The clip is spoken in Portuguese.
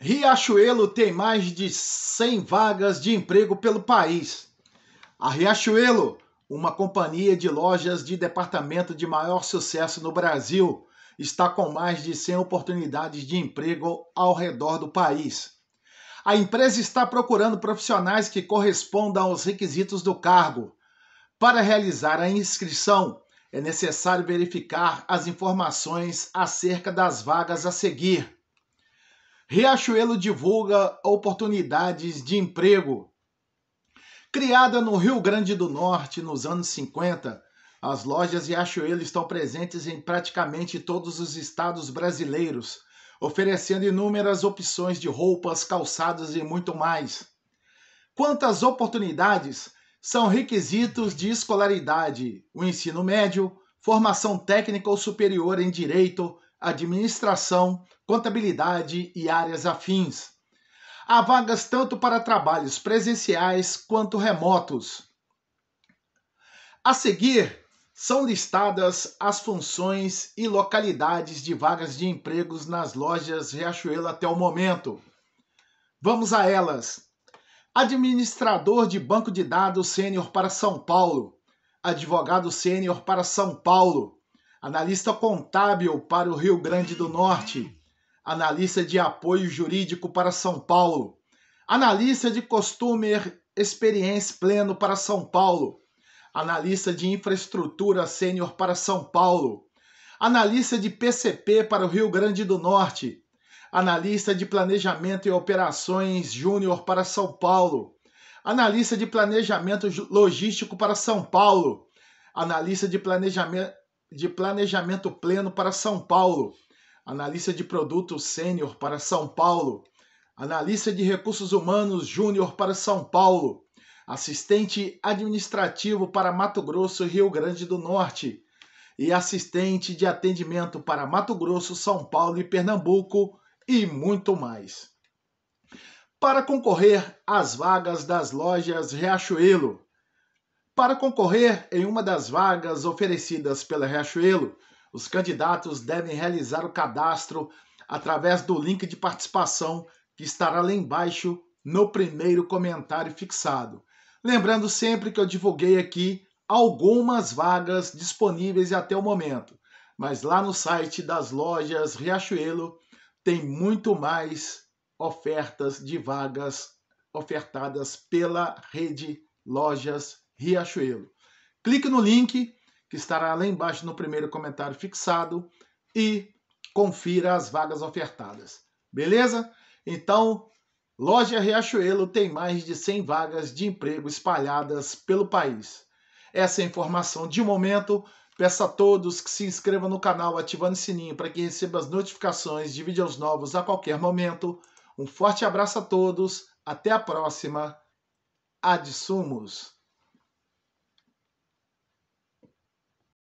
Riachuelo tem mais de 100 vagas de emprego pelo país. A Riachuelo, uma companhia de lojas de departamento de maior sucesso no Brasil, está com mais de 100 oportunidades de emprego ao redor do país. A empresa está procurando profissionais que correspondam aos requisitos do cargo. Para realizar a inscrição, é necessário verificar as informações acerca das vagas a seguir Riachuelo divulga oportunidades de emprego. Criada no Rio Grande do Norte nos anos 50, as lojas Riachuelo estão presentes em praticamente todos os estados brasileiros, oferecendo inúmeras opções de roupas, calçados e muito mais. Quantas oportunidades são requisitos de escolaridade, o ensino médio, formação técnica ou superior em direito, administração, contabilidade e áreas afins. Há vagas tanto para trabalhos presenciais quanto remotos. A seguir, são listadas as funções e localidades de vagas de empregos nas lojas Riachuelo até o momento. Vamos a elas. Administrador de banco de dados sênior para São Paulo. Advogado sênior para São Paulo analista contábil para o Rio Grande do Norte, analista de apoio jurídico para São Paulo, analista de Customer Experience Pleno para São Paulo, analista de infraestrutura sênior para São Paulo, analista de PCP para o Rio Grande do Norte, analista de planejamento e operações júnior para São Paulo, analista de planejamento logístico para São Paulo, analista de planejamento de planejamento pleno para São Paulo, analista de produto sênior para São Paulo, analista de recursos humanos júnior para São Paulo, assistente administrativo para Mato Grosso e Rio Grande do Norte e assistente de atendimento para Mato Grosso, São Paulo e Pernambuco e muito mais. Para concorrer às vagas das lojas Riachuelo, para concorrer em uma das vagas oferecidas pela Riachuelo, os candidatos devem realizar o cadastro através do link de participação que estará lá embaixo no primeiro comentário fixado. Lembrando sempre que eu divulguei aqui algumas vagas disponíveis até o momento, mas lá no site das lojas Riachuelo tem muito mais ofertas de vagas ofertadas pela rede Lojas Riachuelo. Clique no link que estará lá embaixo no primeiro comentário fixado e confira as vagas ofertadas. Beleza? Então, Loja Riachuelo tem mais de 100 vagas de emprego espalhadas pelo país. Essa é a informação de momento. Peço a todos que se inscrevam no canal ativando o sininho para que receba as notificações de vídeos novos a qualquer momento. Um forte abraço a todos. Até a próxima. Adsumos.